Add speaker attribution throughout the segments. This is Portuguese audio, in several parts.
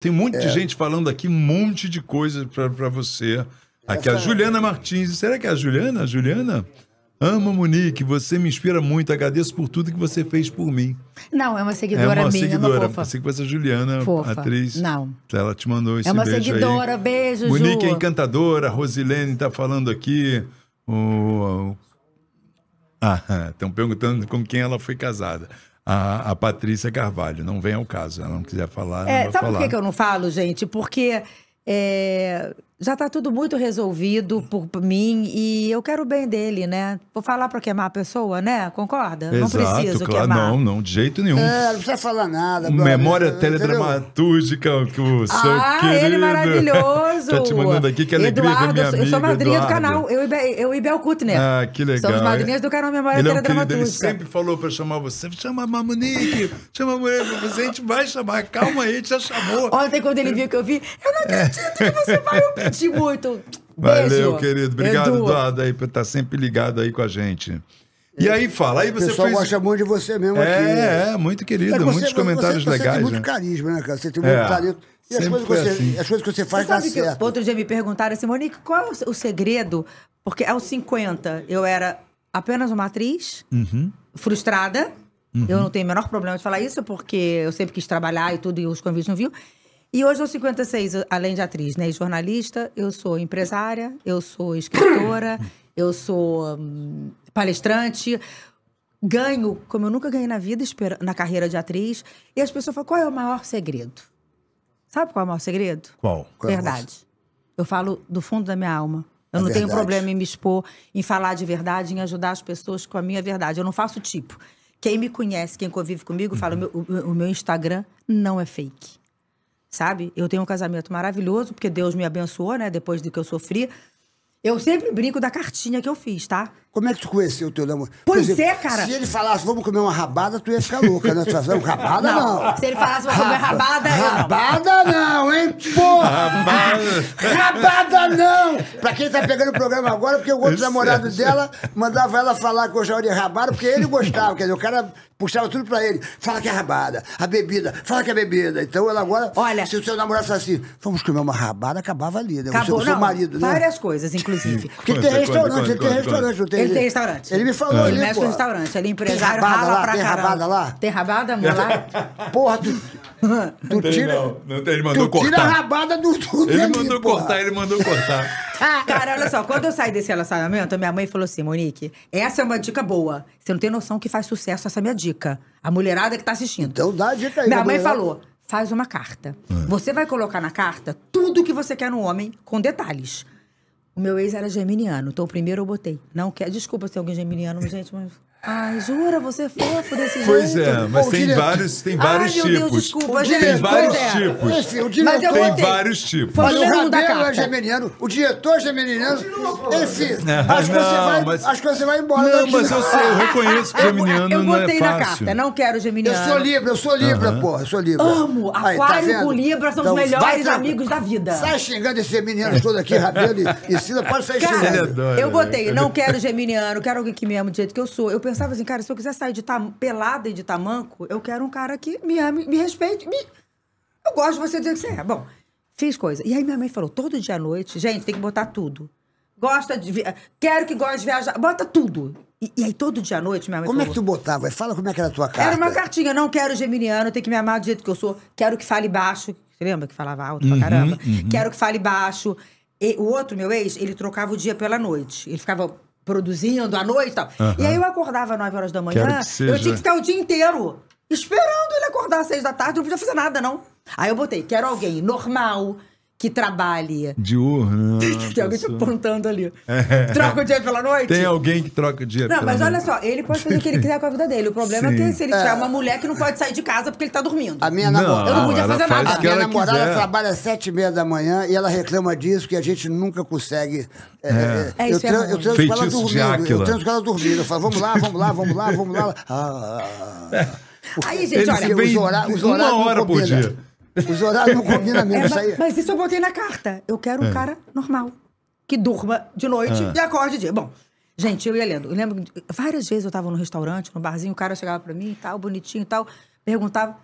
Speaker 1: Tem muita é. de gente falando aqui um monte de coisa para você. Aqui é Essa... a Juliana Martins. Será que é a Juliana? Juliana? Amo Monique, você me inspira muito, agradeço por tudo que você fez por mim. Não, é uma seguidora é uma minha, é seguidora. uma fofa. Pensei que fosse a Juliana, fofa. atriz. Não. Ela te mandou esse beijo É uma beijo seguidora, aí. beijo, Monique é encantadora, Rosilene está falando aqui. O... Ah, estão perguntando com quem ela foi casada a, a Patrícia Carvalho. Não vem ao caso, ela não quiser falar. É, não sabe falar. por que, que eu não falo, gente? Porque é, já está tudo muito resolvido uhum. por mim e eu quero o bem dele, né? Vou falar para queimar a pessoa, né? Concorda? Exato, não preciso claro, queimar. Não, não, de jeito nenhum. É, não precisa falar nada. Memória não, teledramatúrgica que o seu ah, é querido... ele maravilhoso! tá te mandando aqui, que alegria Eduardo, minha amiga, Eu sou madrinha Eduardo. do canal, eu e, Be, eu e Bel Kutner. Ah, que legal. Somos madrinhas do canal Memória ele Teledramatúrgica. É um ele sempre falou para chamar você, chama a Mamonique, chama a mulher, você a gente vai chamar, calma aí, a gente já chamou. Ontem quando ele viu que eu vi, eu não acredito que você vai ouvir. Senti muito. Valeu, querido. Obrigado, Edu. Eduardo, aí, por estar tá sempre ligado aí com a gente. E é, aí fala, aí você o pessoal fez... gosta muito de você mesmo é, aqui. Né? É, muito querido, é você, muitos comentários você, você legais. Você tem muito né? carisma, né, cara? Você tem muito é. talento. E as coisas, você, assim. as coisas, que você faz você dá que certo. Outro dia me perguntaram assim, Monique, qual é o segredo? Porque aos 50 eu era apenas uma atriz, uhum. frustrada. Uhum. Eu não tenho o menor problema de falar isso, porque eu sempre quis trabalhar e tudo, e os convites não viu. E hoje aos 56, além de atriz né, jornalista, eu sou empresária, eu sou escritora, eu sou hum, palestrante, ganho como eu nunca ganhei na vida, na carreira de atriz. E as pessoas falam, qual é o maior segredo? Sabe qual é o maior segredo?
Speaker 2: Qual? É verdade.
Speaker 1: Eu falo do fundo da minha alma. Eu não verdade. tenho problema em me expor, em falar de verdade, em ajudar as pessoas com a minha verdade. Eu não faço tipo. Quem me conhece, quem convive comigo, uhum. fala: o meu, o, o meu Instagram não é fake sabe? Eu tenho um casamento maravilhoso, porque Deus me abençoou, né? Depois do que eu sofri. Eu sempre brinco da cartinha que eu fiz, tá? Como é que tu conheceu o teu namorado? Pois exemplo, é, cara. Se ele falasse, vamos comer uma
Speaker 2: rabada, tu ia ficar louca, né? Tu ia falar, rabada não. não. Se
Speaker 1: ele falasse, vamos comer rabada, Rabada não,
Speaker 2: não hein, porra! Rabada. rabada não! Pra quem tá pegando o programa agora, porque o outro é namorado dela mandava ela falar que eu já de rabada, porque ele gostava, quer dizer, o cara puxava tudo pra ele. Fala que é rabada, a bebida, fala que é bebida. Então ela agora, Olha, se o seu namorado falasse assim, vamos comer uma rabada, acabava ali, né? Acabou, o seu, não, seu marido, né? Várias
Speaker 1: coisas, inclusive. Porque tem restaurante, tem restaurante, não tem ele, tem restaurante. Ele me falou é. Ele mexe com restaurante. Ele é empresário, tem rabada lá, pra tem rabada lá? Tem rabada, moleque? Porra, tu... Tu tira, não. Não tem, ele mandou tu cortar. tira a rabada do tudo. Ele mandou cortar, ele mandou cortar. Cara, olha só, quando eu saí desse relacionamento, minha mãe falou assim: Monique, essa é uma dica boa. Você não tem noção que faz sucesso essa é minha dica. A mulherada que tá assistindo. Então dá a dica aí. Minha mãe falou: faz uma carta. É. Você vai colocar na carta tudo que você quer no homem, com detalhes. O meu ex era geminiano, então primeiro eu botei. Não quer. Desculpa se alguém geminiano, gente, mas. Ai, jura? Você é fofo desse jeito? É, pois é, mas Bom, tem vários, tem vários Ai, tipos. Deus, desculpa, gente. Tem vários é. tipos. Assim, mas eu tem vários tipos. Mas o Rabelo é
Speaker 2: geminiano, o diretor é geminiano. Esse, ah, acho, não, que você vai, mas... acho que
Speaker 1: você vai embora Não, mas eu sei, eu reconheço que geminiano eu, não é fácil. Eu botei na carta, não quero geminiano. Eu sou Libra, eu sou Libra, porra, eu sou Libra. Amo, tá Aquário tá Libra são então, os melhores vai, amigos da vida. Sai xingando esse geminiano todo aqui, Rabelo e Cida, pode sair xingando. Eu botei, não quero geminiano, quero alguém que me ama do jeito que eu sou pensava assim, cara, se eu quiser sair de tam, pelada e de tamanco, eu quero um cara que me ame, me respeite. Me... Eu gosto de você dizer que você é. Bom, fiz coisa. E aí minha mãe falou, todo dia à noite, gente, tem que botar tudo. Gosta de... Quero que goste de viajar. Bota tudo. E, e aí todo dia à noite minha mãe Como é falou, é que tu
Speaker 2: botava? Fala como é que era a tua carta. Era uma
Speaker 1: cartinha. Não quero geminiano, tem que me amar do jeito que eu sou. Quero que fale baixo. Você lembra que falava alto uhum, pra caramba? Uhum. Quero que fale baixo. E o outro, meu ex, ele trocava o dia pela noite. Ele ficava produzindo à noite e tal. Uhum. E aí eu acordava às 9 horas da manhã, eu tinha que ficar o dia inteiro esperando ele acordar às 6 da tarde, eu não podia fazer nada, não. Aí eu botei, quero alguém normal, que trabalhe. Diurno. Tem alguém te apontando ali. É. Troca o dinheiro pela noite? Tem alguém que troca o dinheiro não, pela noite. Não, mas olha só, ele pode fazer o que ele quiser com a vida dele. O problema Sim. é que se ele é. tiver uma mulher que não pode sair de casa porque ele tá dormindo. A minha namorada. Eu não podia fazer nada. A minha namorada quiser. trabalha
Speaker 2: às sete e meia da manhã e ela reclama disso que a gente nunca consegue. É, é. é eu, é tra eu transo com ela dormindo. Eu transo com ela dormindo. Eu falo, vamos lá, vamos lá, vamos lá, vamos lá. Ah, Aí, gente, olha, os horários. Uma hora por dia. Os horários não combinam mesmo. É, isso aí. É. Mas
Speaker 1: isso eu botei na carta. Eu quero um é. cara normal. Que durma de noite é. e acorde de dia. Bom, gente, eu ia lendo. Eu lembro várias vezes eu tava no restaurante, no barzinho, o cara chegava pra mim e tal, bonitinho e tal, perguntava.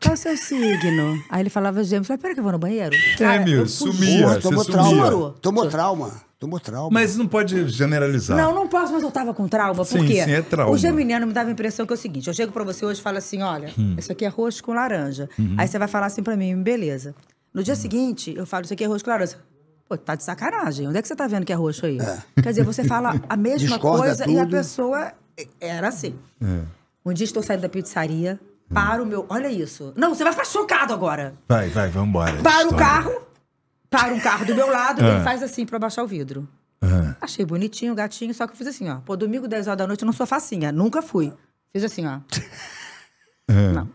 Speaker 1: Qual é o seu signo? Aí ele falava gêmeos. Eu falei, peraí que eu vou no banheiro. Cara, meu, sumia, Porra, você tomou sumia. trauma. Juro. Tomou trauma. Tomou trauma. Mas não pode generalizar. Não, não posso, mas eu tava com trauma. Sim, por quê? Sim, é trauma. O geminiano me dava a impressão que é o seguinte: eu chego para você hoje e falo assim: olha, hum. isso aqui é roxo com laranja. Uhum. Aí você vai falar assim para mim, beleza. No dia uhum. seguinte, eu falo, isso aqui é roxo com laranja. Pô, tá de sacanagem. Onde é que você tá vendo que é roxo aí? É. Quer dizer, você fala a mesma coisa tudo. e a pessoa era assim. É. Um dia estou saindo da pizzaria, paro o meu. Olha isso. Não, você vai ficar chocado agora. Vai, vai, vamos embora. para o carro para um carro do meu lado, ele ah. faz assim para baixar o vidro. Ah. Achei bonitinho, gatinho, só que eu fiz assim, ó. Pô, domingo 10 horas da noite eu não sou facinha, nunca fui. Fiz assim, ó. Ah. Não.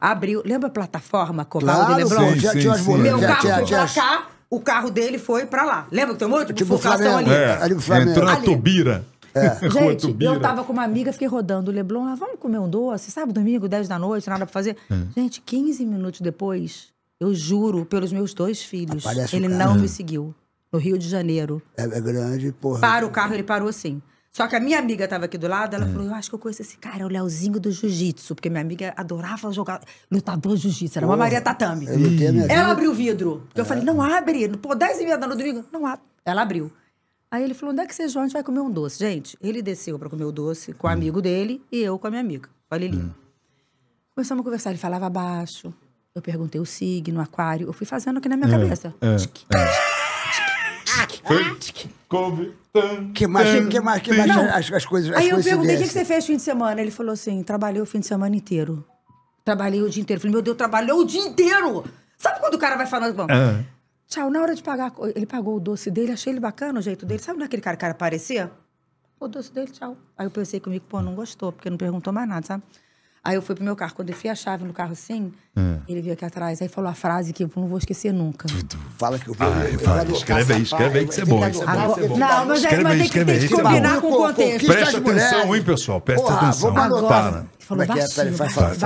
Speaker 1: Abriu. Lembra a plataforma Cobaldo claro, Leblon? Sim, sim, sim, Meu carro foi tinha, pra cá, o carro dele foi pra lá. Lembra que tem um monte de tipo ali? É, é ali Entrou na Tubira. É. Gente, Tubira. eu tava com uma amiga, fiquei rodando o Leblon. Ah, vamos comer um doce, sabe? Domingo, 10 da noite, nada pra fazer. É. Gente, 15 minutos depois, eu juro pelos meus dois filhos. Aparece ele não me é. seguiu. No Rio de Janeiro.
Speaker 2: É, é grande, porra. Para
Speaker 1: o carro, ele parou assim. Só que a minha amiga estava aqui do lado, ela é. falou: Eu acho que eu conheço esse cara, é o Leozinho do Jiu-Jitsu, porque minha amiga adorava jogar lutador jiu-jitsu, era uma Maria Tatame. Ela abriu o vidro. É. Eu falei: Não abre, pô, 10 e meia da no domingo, não abre. Ela abriu. Aí ele falou: Onde é que vocês vão? A gente vai comer um doce. Gente, ele desceu para comer o doce com o hum. amigo dele e eu com a minha amiga, com a Hum. Começamos a conversar, ele falava baixo, eu perguntei o signo, o aquário. Eu fui fazendo aqui na minha é, cabeça. É, é.
Speaker 2: que mais, que mais, que mais as, as coisas. As Aí eu perguntei o que, que você
Speaker 1: fez fim de semana. Ele falou assim: trabalhei o fim de semana inteiro. Trabalhei o dia inteiro. Eu falei, meu Deus, trabalhou o dia inteiro! Sabe quando o cara vai falando? Bom, é. Tchau, na hora de pagar, ele pagou o doce dele, achei ele bacana o jeito dele. Sabe naquele cara que aparecia? O doce dele, tchau. Aí eu pensei comigo, pô, não gostou, porque não perguntou mais nada, sabe? Aí eu fui pro meu carro. Quando eu fui a chave no carro assim, é. ele veio aqui atrás. Aí falou a frase que eu não vou esquecer nunca.
Speaker 2: Fala que eu vou. Ah, eu vai, escreve aí, escreve aí que você é bom. É não, mas aí vai ter que, tem que combinar é com o contexto. Presta atenção, hein, pessoal? Presta atenção. Agora. Né? Falou é baixinho.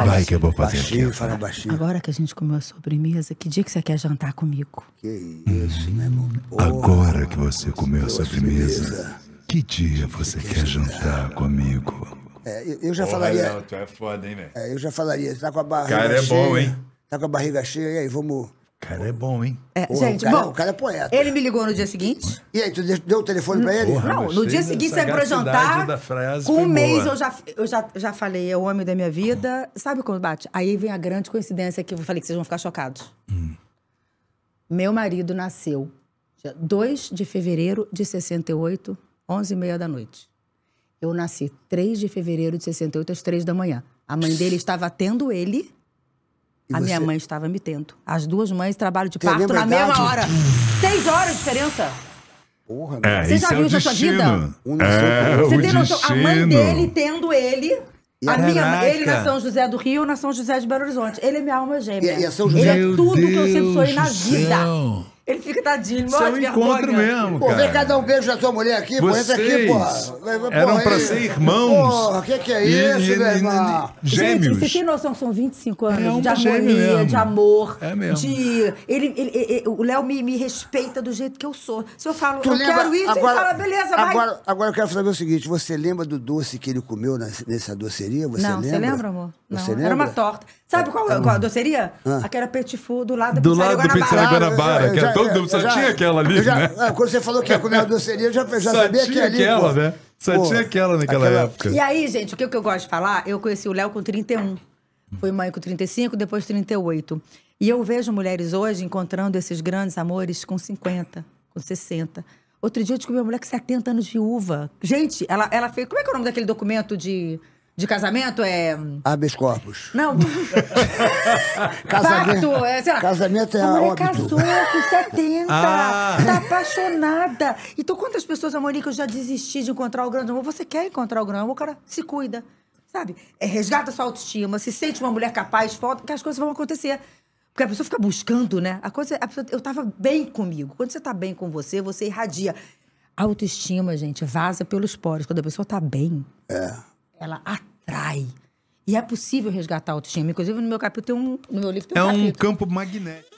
Speaker 2: Vai que eu vou fazer aqui. Fala baixinho.
Speaker 1: Agora que a gente comeu a sobremesa, que dia que você quer jantar comigo?
Speaker 2: Que isso, né, Agora que você comeu a sobremesa, que dia você quer né? jantar comigo? É, eu, eu já Porra, falaria. Não, tu é foda, hein, velho? É, eu já falaria, tá com a barriga cheia. Cara é bom, hein? Tá com a barriga cheia, e aí, vamos. Cara é bom, hein? É, Porra, gente, o cara, é- bom, o
Speaker 1: cara é poeta. Ele me ligou no dia seguinte. E aí, tu deu
Speaker 2: o telefone pra ele? Porra, não, no dia seguinte saiu pra jantar. Com um mês boa. eu, já,
Speaker 1: eu já, já falei, é o homem da minha vida. Sabe quando bate? Aí vem a grande coincidência que eu falei que vocês vão ficar chocados. Hum. Meu marido nasceu dia 2 de fevereiro de 68, 11 h 30 da noite. Eu nasci 3 de fevereiro de 68 às 3 da manhã. A mãe dele estava tendo ele. E a você... minha mãe estava me tendo. As duas mães trabalham de parto na mesma hora. Seis horas de diferença. Porra, é, né? Você já é viu isso na sua vida? Um é, Você tem noção? A mãe dele tendo ele. a minha, ele na São José do Rio, na São José de Belo Horizonte. Ele é minha alma gêmea. E, e Ele é tudo Deus que eu sempre sonhei na vida. Céu. Ele fica tadinho, Isso é um encontro mesmo, Pô, vem cá dar um beijo na sua mulher
Speaker 2: aqui, pô. Entra aqui, pô. eram pra ser irmãos. Porra, o que, que é E- isso, meu irmão? e- Gente, gêmeos. você
Speaker 1: tem noção, são 25 anos É de harmonia, de amor. É mesmo. De... Ele, ele- ele- o Léo me, me respeita do jeito que eu sou. Se eu falo, eu quero isso, ele fala, beleza, vai. Agora,
Speaker 2: agora eu quero saber o seguinte: você lembra do doce que ele comeu nessa doceria? Você não, lembra? você lembra,
Speaker 1: amor? Você não, lembra? era uma torta. Sabe é, qual, é é, qual a doceria? Ah. Aquela petit food do lado da do lado do Pizzaria Guanabara. que já, todo, mundo só já, tinha aquela ali, já, né? Quando você falou que ia comer a doceria, eu já, já sabia que ali. Aquela, pô. né? Só pô, tinha aquela naquela aquela... época. E aí, gente, o que, que eu gosto de falar? Eu conheci o Léo com 31. Fui mãe com 35, depois 38. E eu vejo mulheres hoje encontrando esses grandes amores com 50, com 60. Outro dia eu descobri uma mulher com 70 anos viúva. Gente, ela, ela fez. Como é que é o nome daquele documento de de casamento é. Hum,
Speaker 2: Habeas corpus. Não. casamento. Pacto, é, sei lá.
Speaker 1: Casamento é a mulher óbito. casou com 70. Ah. Tá apaixonada. Então, quantas pessoas, Amorim, que eu já desisti de encontrar o grande amor? Você quer encontrar o grande amor? O cara se cuida. Sabe? É, resgata sua autoestima, se sente uma mulher capaz, falta, que as coisas vão acontecer. Porque a pessoa fica buscando, né? A coisa. A pessoa, eu tava bem comigo. Quando você tá bem com você, você irradia. A autoestima, gente, vaza pelos poros. Quando a pessoa tá bem. É. Ela vai. E é possível resgatar a autoestima. Inclusive, no meu capítulo tem um. No meu livro tem um. É um campo magnético.